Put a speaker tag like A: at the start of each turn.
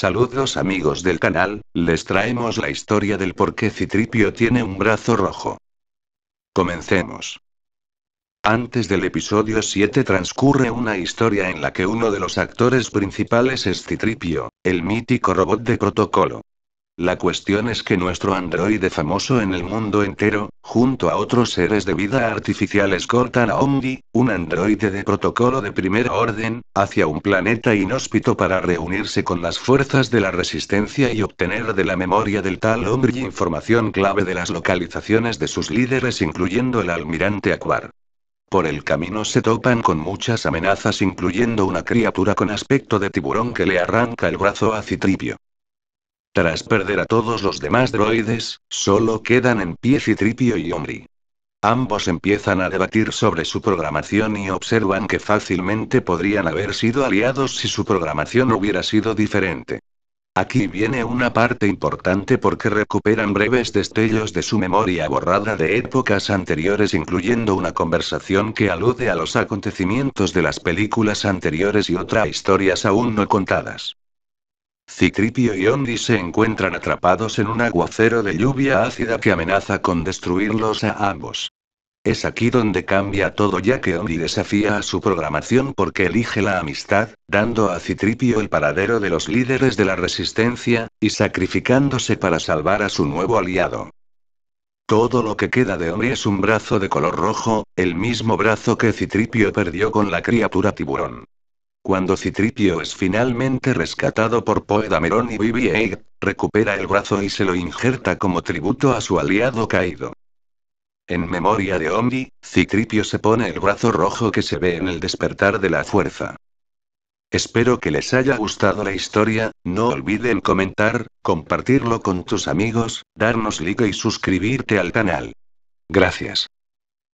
A: Saludos amigos del canal, les traemos la historia del por qué Citripio tiene un brazo rojo. Comencemos. Antes del episodio 7 transcurre una historia en la que uno de los actores principales es Citripio, el mítico robot de protocolo. La cuestión es que nuestro androide famoso en el mundo entero, junto a otros seres de vida artificiales cortan a Omni, un androide de protocolo de primera orden, hacia un planeta inhóspito para reunirse con las fuerzas de la resistencia y obtener de la memoria del tal hombre información clave de las localizaciones de sus líderes incluyendo el almirante Aquar. Por el camino se topan con muchas amenazas incluyendo una criatura con aspecto de tiburón que le arranca el brazo a Citripio. Tras perder a todos los demás droides, solo quedan en pie Citripio y Omri. Ambos empiezan a debatir sobre su programación y observan que fácilmente podrían haber sido aliados si su programación hubiera sido diferente. Aquí viene una parte importante porque recuperan breves destellos de su memoria borrada de épocas anteriores incluyendo una conversación que alude a los acontecimientos de las películas anteriores y otras historias aún no contadas. Citripio y Ondi se encuentran atrapados en un aguacero de lluvia ácida que amenaza con destruirlos a ambos. Es aquí donde cambia todo ya que Ondi desafía a su programación porque elige la amistad, dando a Citripio el paradero de los líderes de la resistencia, y sacrificándose para salvar a su nuevo aliado. Todo lo que queda de Ondi es un brazo de color rojo, el mismo brazo que Citripio perdió con la criatura tiburón. Cuando Citripio es finalmente rescatado por Poedameron y bb recupera el brazo y se lo injerta como tributo a su aliado caído. En memoria de Omni, Citripio se pone el brazo rojo que se ve en el despertar de la fuerza. Espero que les haya gustado la historia, no olviden comentar, compartirlo con tus amigos, darnos like y suscribirte al canal. Gracias.